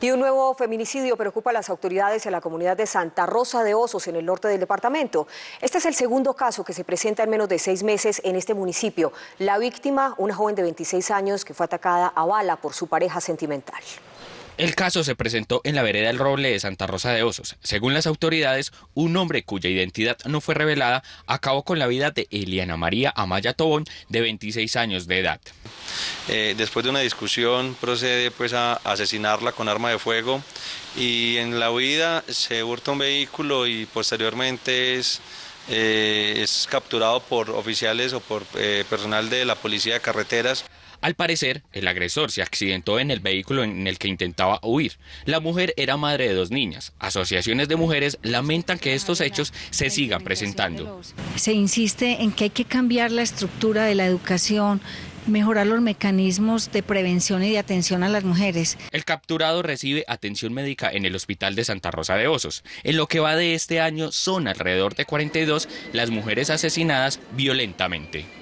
Y un nuevo feminicidio preocupa a las autoridades en la comunidad de Santa Rosa de Osos, en el norte del departamento. Este es el segundo caso que se presenta en menos de seis meses en este municipio. La víctima, una joven de 26 años que fue atacada a bala por su pareja sentimental. El caso se presentó en la vereda del Roble de Santa Rosa de Osos. Según las autoridades, un hombre cuya identidad no fue revelada acabó con la vida de Eliana María Amaya Tobón, de 26 años de edad. Eh, después de una discusión procede pues a asesinarla con arma de fuego y en la huida se hurta un vehículo y posteriormente es, eh, capturado por oficiales o por eh, personal de la policía de carreteras. Al parecer, el agresor se accidentó en el vehículo en el que intentaba huir. La mujer era madre de dos niñas. Asociaciones de mujeres lamentan que estos hechos se sigan presentando. Se insiste en que hay que cambiar la estructura de la educación, mejorar los mecanismos de prevención y de atención a las mujeres. El capturado recibe atención médica en el Hospital de Santa Rosa de Osos. En lo que va de este año son alrededor de 42 las mujeres asesinadas violentamente.